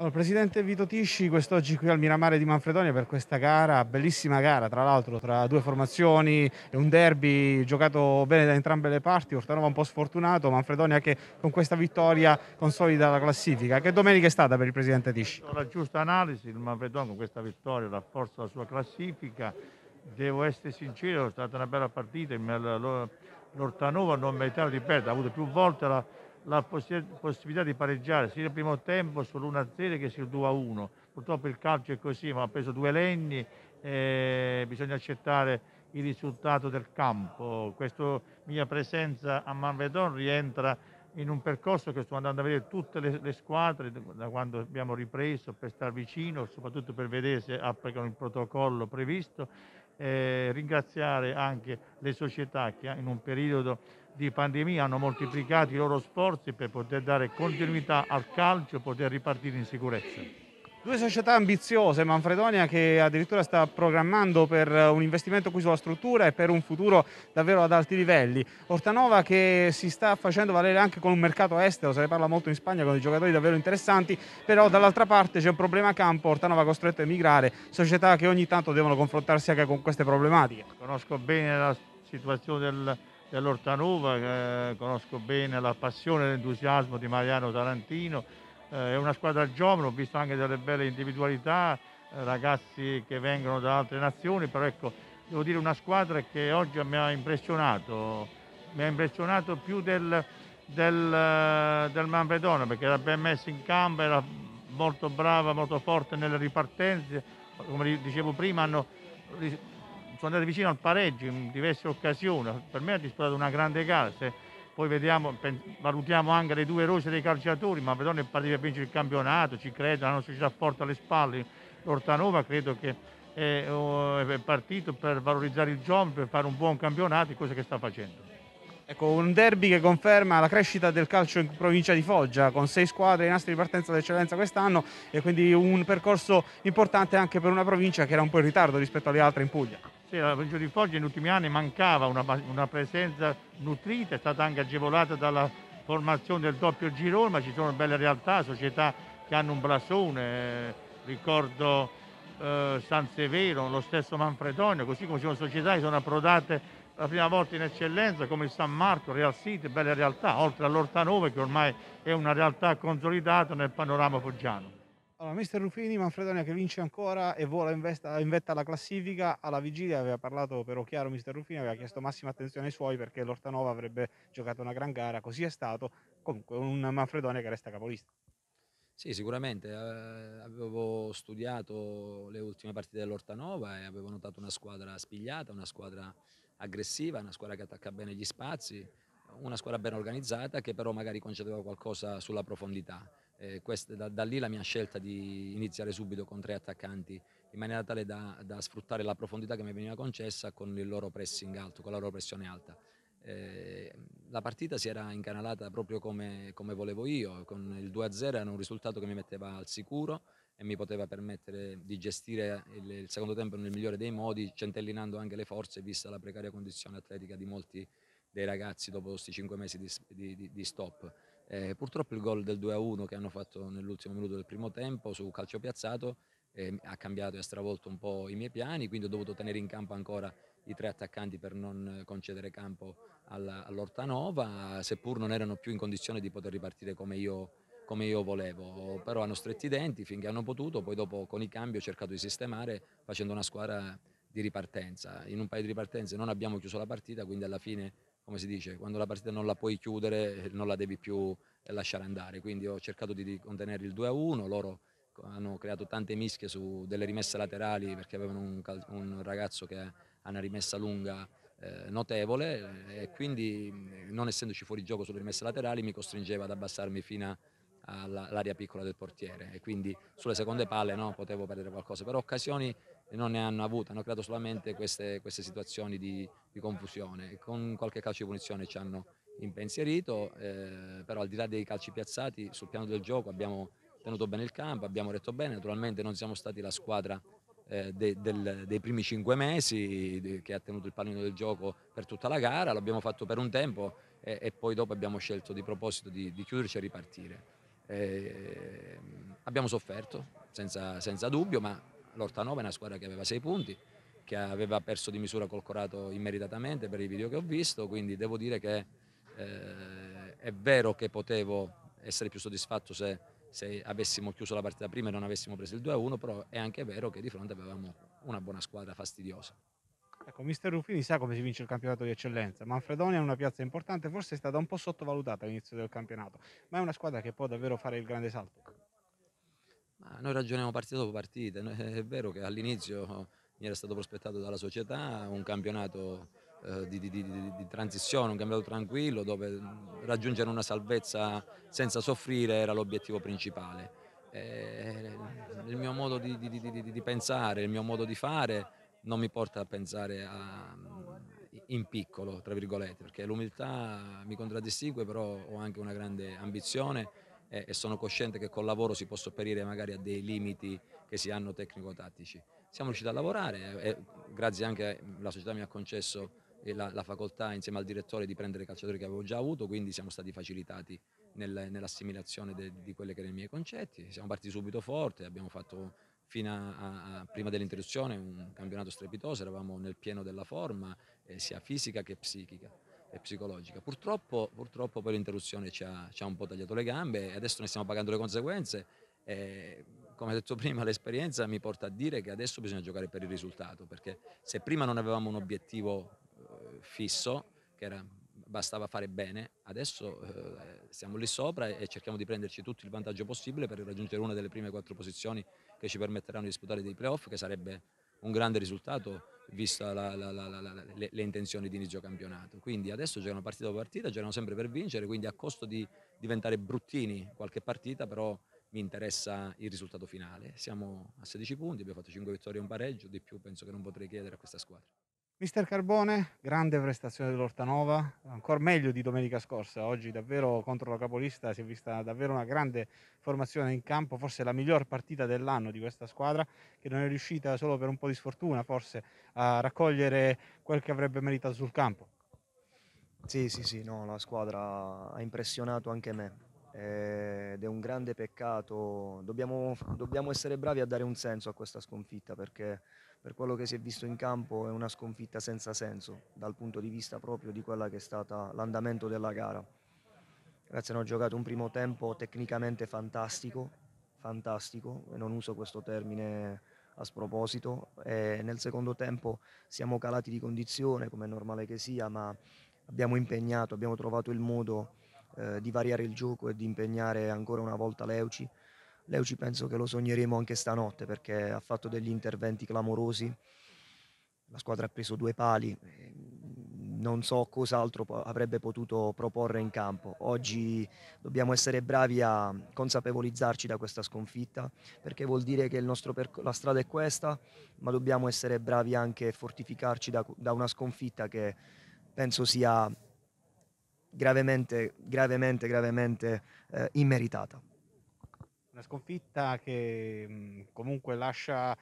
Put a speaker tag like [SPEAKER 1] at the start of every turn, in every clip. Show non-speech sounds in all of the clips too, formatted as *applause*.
[SPEAKER 1] Allora, Presidente Vito Tisci, quest'oggi qui al Miramare di Manfredonia per questa gara, bellissima gara tra l'altro tra due formazioni e un derby giocato bene da entrambe le parti, Ortanova un po' sfortunato, Manfredonia che con questa vittoria consolida la classifica. Che domenica è stata per il Presidente Tisci?
[SPEAKER 2] La giusta analisi, il Manfredonia con questa vittoria rafforza la sua classifica, devo essere sincero, è stata una bella partita, l'Ortanova non meritava di perdere, ha avuto più volte la la possibilità di pareggiare sia il primo tempo sull'1-0 che sul 2-1. Purtroppo il calcio è così, ma ha preso due legni e bisogna accettare il risultato del campo. Questa mia presenza a Manvedon rientra in un percorso che sto andando a vedere tutte le, le, squadre da quando abbiamo ripreso per star vicino, soprattutto per vedere se applicano il protocollo previsto eh, ringraziare anche le società che in un periodo di pandemia hanno moltiplicato i loro sforzi per poter dare continuità al calcio, e poter ripartire in sicurezza.
[SPEAKER 1] Due società ambiziose, Manfredonia che addirittura sta programmando per eh, un investimento qui sulla struttura e per un futuro davvero ad alti livelli. Ortanova che si sta facendo valere anche con un mercato estero, se ne parla molto in Spagna con dei giocatori davvero interessanti, però dall'altra parte c'è un problema a campo, Ortanova costretto a emigrare, società che ogni tanto devono confrontarsi anche con queste problematiche.
[SPEAKER 2] Conosco bene la situazione del, dell'Ortanova, eh, conosco bene la passione e l'entusiasmo di Mariano Tarantino eh, è una squadra giovane, ho visto anche delle belle individualità, eh, ragazzi che vengono da altre nazioni, però ecco, devo dire una squadra che oggi mi ha impressionato, mi ha impressionato più del, del, eh, del Manfredone perché era ben messa in campo, era molto brava, molto forte nelle ripartenze, come dicevo prima hanno, sono andati vicino al pareggio in diverse occasioni, per me ha disputato una grande gara. Se, poi vediamo, valutiamo anche le due rose dei calciatori, ma Verona è partito per vincere il campionato, ci credo, la nostra società porta alle spalle, l'Ortanova credo che è, è partito per valorizzare il giovane, per fare un buon campionato, cosa che sta facendo. Ecco, un derby
[SPEAKER 1] che conferma la crescita del calcio in provincia di Foggia, con sei squadre in astri di partenza d'eccellenza quest'anno e quindi un percorso importante anche per una provincia che era un po' in ritardo rispetto alle altre in Puglia.
[SPEAKER 2] Sì, la provincia di Foggia negli ultimi anni mancava una, una presenza nutrita, è stata anche agevolata dalla formazione del doppio girone, ma ci sono belle realtà, società che hanno un blasone, eh, ricordo eh, San Severo, lo stesso Manfredonio, così come ci sono società che sono approdate la prima volta in eccellenza come San Marco, Real City, belle realtà, oltre all'Ortanove che ormai è una realtà consolidata nel panorama foggiano.
[SPEAKER 1] Allora, mister Rufini, Manfredonia che vince ancora e vola in, vesta, in vetta alla classifica, alla vigilia aveva parlato però chiaro mister Rufini, aveva chiesto massima attenzione ai suoi perché l'Ortanova avrebbe giocato una gran gara, così è stato, comunque un Manfredonia che resta capolista.
[SPEAKER 3] Sì, sicuramente, eh, avevo studiato le ultime partite dell'Ortanova e avevo notato una squadra spigliata, una squadra aggressiva, una squadra che attacca bene gli spazi, una squadra ben organizzata che però magari concedeva qualcosa sulla profondità eh, questa, da, da, lì la mia scelta di iniziare subito con tre attaccanti in maniera tale da, da, sfruttare la profondità che mi veniva concessa con il loro pressing alto, con la loro pressione alta. Eh, la partita si era incanalata proprio come, come volevo io, con il 2-0 era un risultato che mi metteva al sicuro e mi poteva permettere di gestire il, il secondo tempo nel migliore dei modi, centellinando anche le forze, vista la precaria condizione atletica di molti dei ragazzi dopo questi cinque mesi di, di, di stop. Eh, purtroppo il gol del 2-1 che hanno fatto nell'ultimo minuto del primo tempo su calcio piazzato eh, ha cambiato e ha stravolto un po' i miei piani, quindi ho dovuto tenere in campo ancora i tre attaccanti per non concedere campo alla, all'Ortanova, seppur non erano più in condizione di poter ripartire come io, come io volevo, però hanno stretto i denti finché hanno potuto, poi dopo con i cambi ho cercato di sistemare facendo una squadra di ripartenza. In un paio di ripartenze non abbiamo chiuso la partita, quindi alla fine come si dice, quando la partita non la puoi chiudere eh, non la devi più eh, lasciare andare, quindi ho cercato di contenere il 2-1, loro hanno creato tante mischie su delle rimesse laterali perché avevano un, un ragazzo che ha una rimessa lunga eh, notevole eh, e quindi non essendoci fuori gioco sulle rimesse laterali mi costringeva ad abbassarmi fino all'area piccola del portiere e quindi sulle seconde palle no, potevo perdere qualcosa, però occasioni non ne hanno avute, hanno creato solamente queste, queste situazioni di, di, confusione. Con qualche calcio di punizione ci hanno impensierito, eh, però al di là dei calci piazzati sul piano del gioco abbiamo tenuto bene il campo, abbiamo retto bene, naturalmente non siamo stati la squadra eh, de, del, dei primi cinque mesi de, che ha tenuto il pallino del gioco per tutta la gara, l'abbiamo fatto per un tempo e, e, poi dopo abbiamo scelto di proposito di, di chiuderci e ripartire. Eh, abbiamo sofferto, senza, senza dubbio, ma l'Ortanova è una squadra che aveva 6 punti, che aveva perso di misura col Corato immeritatamente per i video che ho visto, quindi devo dire che eh, è vero che potevo essere più soddisfatto se, se, avessimo chiuso la partita prima e non avessimo preso il 2-1, però è anche vero che di fronte avevamo una buona squadra fastidiosa.
[SPEAKER 1] Ecco, mister Ruffini sa come si vince il campionato di eccellenza. Manfredonia è una piazza importante, forse è stata un po' sottovalutata all'inizio del campionato, ma è una squadra che può davvero fare il grande salto.
[SPEAKER 3] Ma noi ragioniamo partita dopo partita, è vero che all'inizio eh, mi era stato prospettato dalla società un campionato eh, di, di, di, di, transizione, un campionato tranquillo dove raggiungere una salvezza senza soffrire era l'obiettivo principale. E eh, il mio modo di, pensare, il mio modo di fare non mi porta a pensare a, in piccolo, tra virgolette, perché l'umiltà mi contraddistingue, però ho anche una grande ambizione eh, e sono cosciente che col lavoro si possa sopperire magari a dei limiti che si hanno tecnico-tattici. Siamo riusciti a lavorare e grazie anche alla società mi ha concesso la, la, facoltà insieme al direttore di prendere calciatori che avevo già avuto, quindi siamo stati facilitati nel, nell'assimilazione de, di quelli che erano i miei concetti. Siamo partiti subito forte, abbiamo fatto fino a, a, prima dell'interruzione un campionato strepitoso, eravamo nel pieno della forma eh, sia fisica che psichica e psicologica. Purtroppo, purtroppo poi l'interruzione ci ha, ci ha, un po' tagliato le gambe e adesso ne stiamo pagando le conseguenze. E, come detto prima, l'esperienza mi porta a dire che adesso bisogna giocare per il risultato, perché se prima non avevamo un obiettivo eh, fisso, che era bastava fare bene, adesso eh, siamo lì sopra e cerchiamo di prenderci tutto il vantaggio possibile per raggiungere una delle prime quattro posizioni che ci permetteranno di disputare dei playoff, che sarebbe un grande risultato vista la, la, la, le, le, intenzioni di inizio campionato. Quindi adesso giocano partita dopo partita, giocano sempre per vincere, quindi a costo di diventare bruttini qualche partita, però mi interessa il risultato finale. Siamo a 16 punti, abbiamo fatto 5 vittorie e un pareggio, di più penso che non potrei chiedere a questa squadra.
[SPEAKER 1] Mister Carbone, grande prestazione dell'Ortanova, ancora meglio di domenica scorsa, oggi davvero contro la capolista si è vista davvero una grande formazione in campo, forse la miglior partita dell'anno di questa squadra che non è riuscita solo per un po' di sfortuna forse a
[SPEAKER 4] raccogliere quel che avrebbe meritato sul campo. Sì, sì, sì, no, la squadra ha impressionato anche me ed è un grande peccato, dobbiamo, dobbiamo essere bravi a dare un senso a questa sconfitta perché per quello che si è visto in campo è una sconfitta senza senso dal punto di vista proprio di quella che è stata l'andamento della gara. Ragazzi hanno giocato un primo tempo tecnicamente fantastico, fantastico, e non uso questo termine a sproposito, e nel secondo tempo siamo calati di condizione come è normale che sia, ma abbiamo impegnato, abbiamo trovato il modo eh, di variare il gioco e di impegnare ancora una volta Leuci Leuci penso che lo sogneremo anche stanotte perché ha fatto degli interventi clamorosi, la squadra ha preso due pali, non so cos'altro avrebbe potuto proporre in campo. Oggi dobbiamo essere bravi a consapevolizzarci da questa sconfitta perché vuol dire che perc- la strada è questa, ma dobbiamo essere bravi anche a fortificarci da, da una sconfitta che penso sia gravemente, gravemente, gravemente eh, immeritata.
[SPEAKER 1] Una sconfitta che comunque lascia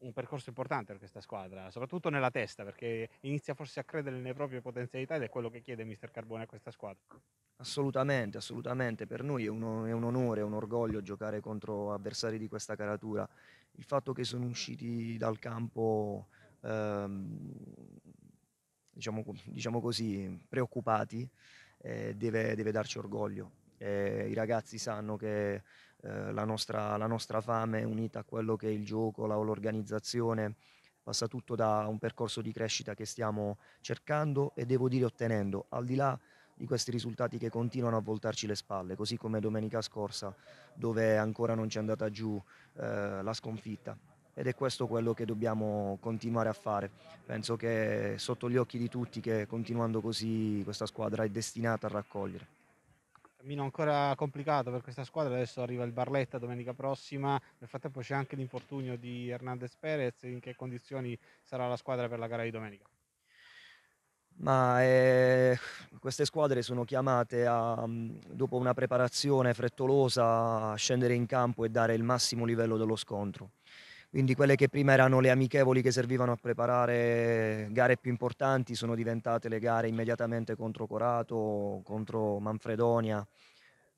[SPEAKER 1] un percorso importante per questa squadra, soprattutto nella testa, perché inizia forse a credere nelle proprie potenzialità ed è quello che chiede mister Carbone a questa squadra.
[SPEAKER 4] Assolutamente, assolutamente, per noi è, uno, è un onore, è un orgoglio giocare contro avversari di questa caratura. Il fatto che sono usciti dal campo, ehm, diciamo, diciamo, così, preoccupati, eh, deve, deve darci orgoglio. Eh, I ragazzi sanno che eh, la, nostra, la, nostra, fame unita a quello che è il gioco la, l'organizzazione passa tutto da un percorso di crescita che stiamo cercando e devo dire ottenendo, al di là di questi risultati che continuano a voltarci le spalle, così come domenica scorsa dove ancora non ci è andata giù eh, la sconfitta. Ed è questo quello che dobbiamo continuare a fare. Penso che sotto gli occhi di tutti che continuando così questa squadra è destinata a raccogliere
[SPEAKER 1] cammino ancora complicato per questa squadra. Adesso arriva il Barletta domenica prossima. Nel frattempo c'è anche l'infortunio di Hernandez Perez. In che condizioni sarà la squadra per la gara di domenica?
[SPEAKER 4] Ma eh, queste squadre sono chiamate a, mm, dopo una preparazione frettolosa, a scendere in campo e dare il massimo livello dello scontro. Quindi quelle che prima erano le amichevoli che servivano a preparare gare più importanti sono diventate le gare immediatamente contro Corato, contro Manfredonia.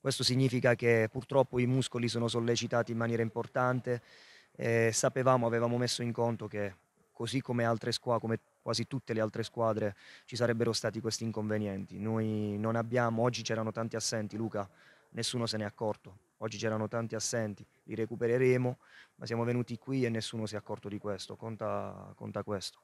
[SPEAKER 4] Questo significa che purtroppo i muscoli sono sollecitati in maniera importante e sapevamo, avevamo messo in conto che così come altre squadre, come quasi tutte le altre squadre, ci sarebbero stati questi inconvenienti. Noi non abbiamo, oggi c'erano tanti assenti, Luca, nessuno se n'è accorto Oggi c'erano tanti assenti, li recupereremo, ma siamo venuti qui e nessuno si è accorto di questo, conta, conta questo.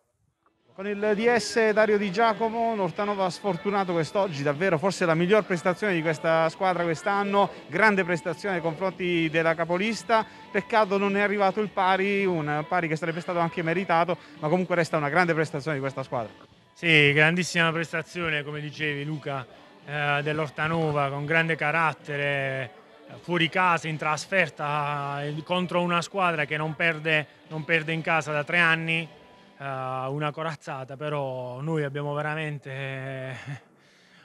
[SPEAKER 1] Con il DS Dario Di Giacomo, Nortanova sfortunato quest'oggi, davvero forse la miglior prestazione di questa squadra quest'anno, grande prestazione nei confronti della capolista, peccato non è arrivato il pari, un pari che sarebbe stato anche meritato, ma comunque resta una grande prestazione
[SPEAKER 5] di questa squadra. Sì, grandissima prestazione come dicevi Luca eh, dell'Ortanova con grande carattere, fuori casa, in trasferta, eh, contro una squadra che non perde, non perde in casa da tre anni, eh, una corazzata, però noi abbiamo veramente, eh,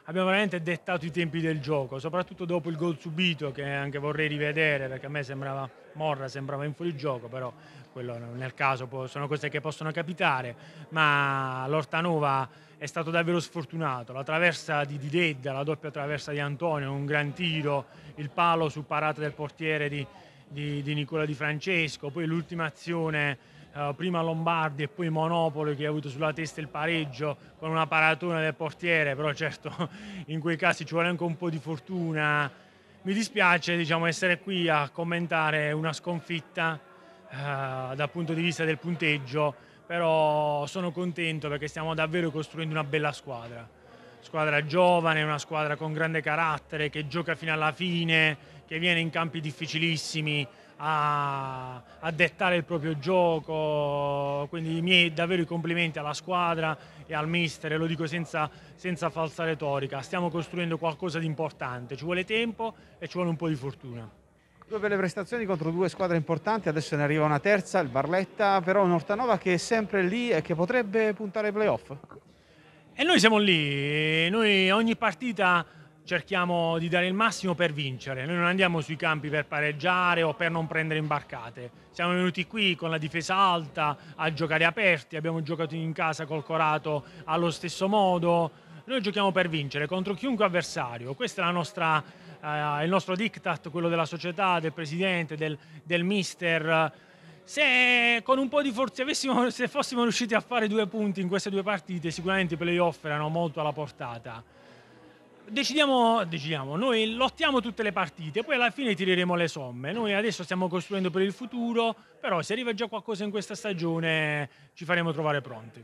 [SPEAKER 5] abbiamo veramente dettato i tempi del gioco, soprattutto dopo il gol subito che anche vorrei rivedere perché a me sembrava Morra, sembrava in fuorigioco, però quello nel caso sono cose che possono capitare, ma l'Ortanova è stato davvero sfortunato, la traversa di Didedda, la doppia traversa di Antonio, un gran tiro, il palo su parata del portiere di, di, di Nicola Di Francesco, poi l'ultima azione Uh, prima Lombardi e poi Monopoli che ha avuto sulla testa il pareggio con una paratona del portiere, però certo *laughs* in quei casi ci vuole anche un po' di fortuna. Mi dispiace diciamo, essere qui a commentare una sconfitta eh, dal punto di vista del punteggio, però sono contento perché stiamo davvero costruendo una bella squadra. Squadra giovane, una squadra con grande carattere, che gioca fino alla fine, che viene in campi difficilissimi a, a dettare il proprio gioco. Quindi i miei davvero i complimenti alla squadra e al mister, e lo dico senza, senza falsa retorica. Stiamo costruendo qualcosa di importante, ci vuole tempo e ci vuole un po' di fortuna.
[SPEAKER 1] Due belle prestazioni contro due squadre importanti, adesso ne arriva una terza, il Barletta, però un Ortanova che è sempre lì e che potrebbe puntare ai playoff.
[SPEAKER 5] E noi siamo lì, noi ogni partita cerchiamo di dare il massimo per vincere, noi non andiamo sui campi per pareggiare o per non prendere imbarcate, siamo venuti qui con la difesa alta a giocare aperti, abbiamo giocato in casa col Corato allo stesso modo, noi giochiamo per vincere contro chiunque avversario, questa è la nostra eh, il nostro diktat, quello della società, del presidente, del, del mister. Se con un po' di forza *laughs* se fossimo riusciti a fare due punti in queste due partite, sicuramente i playoff erano molto alla portata. Decidiamo, decidiamo, noi lottiamo tutte le partite, poi alla fine tireremo le somme. Noi adesso stiamo costruendo per il futuro, però se arriva già qualcosa in questa stagione ci faremo trovare pronti.